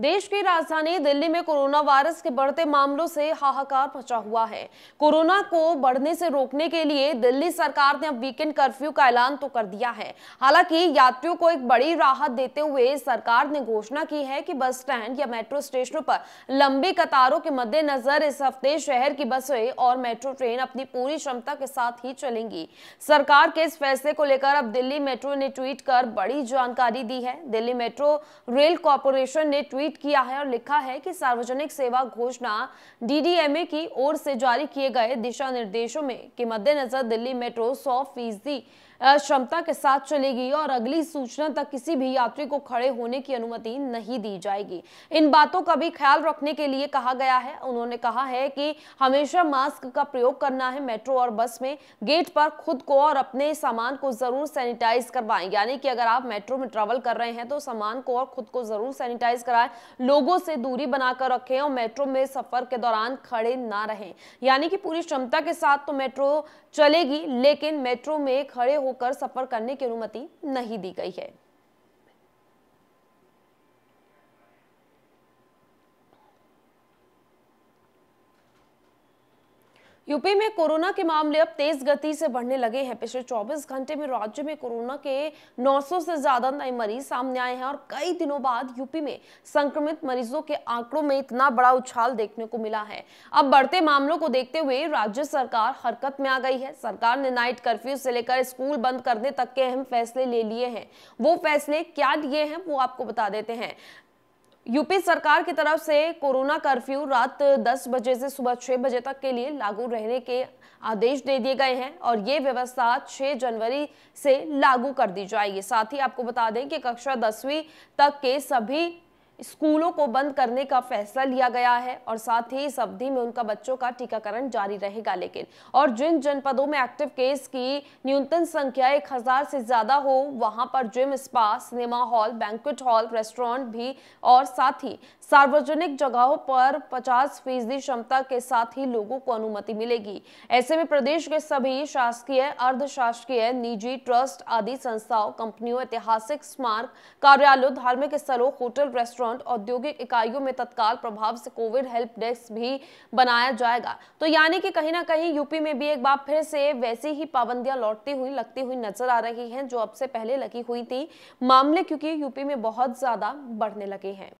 देश की राजधानी दिल्ली में कोरोना वायरस के बढ़ते मामलों से हाहाकार मचा हुआ है कोरोना को बढ़ने से रोकने के लिए दिल्ली सरकार ने अब वीकेंड कर्फ्यू का ऐलान तो कर दिया है हालांकि यात्रियों को एक बड़ी राहत देते हुए सरकार ने घोषणा की है कि बस स्टैंड या मेट्रो स्टेशनों पर लंबी कतारों के मद्देनजर इस हफ्ते शहर की बसें और मेट्रो ट्रेन अपनी पूरी क्षमता के साथ ही चलेंगी सरकार के इस फैसले को लेकर अब दिल्ली मेट्रो ने ट्वीट कर बड़ी जानकारी दी है दिल्ली मेट्रो रेल कॉरपोरेशन ने ट्वीट ट्वीट किया है और लिखा है कि सार्वजनिक सेवा घोषणा डीडीएमए की ओर से जारी किए गए दिशा निर्देशों में के मद्देनजर दिल्ली मेट्रो सौ फीसदी क्षमता के साथ चलेगी और अगली सूचना तक किसी भी यात्री को खड़े होने की अनुमति नहीं दी जाएगी इन बातों का भी ख्याल रखने के लिए कहा गया है उन्होंने कहा है कि हमेशा मास्क का प्रयोग करना है मेट्रो और बस में गेट पर खुद को और अपने सामान को जरूर सैनिटाइज करवाएं यानी कि अगर आप मेट्रो में ट्रेवल कर रहे हैं तो सामान को और खुद को जरूर सैनिटाइज कराएं लोगों से दूरी बनाकर रखें और मेट्रो में सफर के दौरान खड़े ना रहें यानी कि पूरी क्षमता के साथ तो मेट्रो चलेगी लेकिन मेट्रो में खड़े हो होकर सफर करने की अनुमति नहीं दी गई है यूपी में कोरोना के मामले अब तेज गति से बढ़ने लगे हैं पिछले 24 घंटे में राज्य में कोरोना के 900 से ज्यादा नए मरीज सामने आए हैं और कई दिनों बाद यूपी में संक्रमित मरीजों के आंकड़ों में इतना बड़ा उछाल देखने को मिला है अब बढ़ते मामलों को देखते हुए राज्य सरकार हरकत में आ गई है सरकार ने नाइट कर्फ्यू से लेकर स्कूल बंद करने तक के अहम फैसले ले लिए हैं वो फैसले क्या लिए हैं वो आपको बता देते हैं यूपी सरकार की तरफ से कोरोना कर्फ्यू रात 10 बजे से सुबह 6 बजे तक के लिए लागू रहने के आदेश दे दिए गए हैं और ये व्यवस्था 6 जनवरी से लागू कर दी जाएगी साथ ही आपको बता दें कि कक्षा दसवीं तक के सभी स्कूलों को बंद करने का फैसला लिया गया है और साथ ही इस अवधि में उनका बच्चों का टीकाकरण जारी रहेगा लेकिन और जिन जनपदों में एक्टिव केस की न्यूनतम संख्या एक हजार से ज्यादा हो वहां पर gym spa cinema hall banquet hall restaurant भी और साथ ही सार्वजनिक जगहों पर पचास फीसदी क्षमता के साथ ही लोगों को अनुमति मिलेगी ऐसे में प्रदेश के सभी शासकीय अर्ध शासकीय निजी ट्रस्ट आदि संस्थाओं कंपनियों ऐतिहासिक स्मारक कार्यालयों धार्मिक स्थलों होटल रेस्टोरेंट रेस्टोरेंट औद्योगिक इकाइयों में तत्काल प्रभाव से कोविड हेल्प डेस्क भी बनाया जाएगा तो यानी कि कहीं ना कहीं यूपी में भी एक बार फिर से वैसी ही पाबंदियां लौटती हुई लगती हुई नजर आ रही हैं जो अब से पहले लगी हुई थी मामले क्योंकि यूपी में बहुत ज्यादा बढ़ने लगे हैं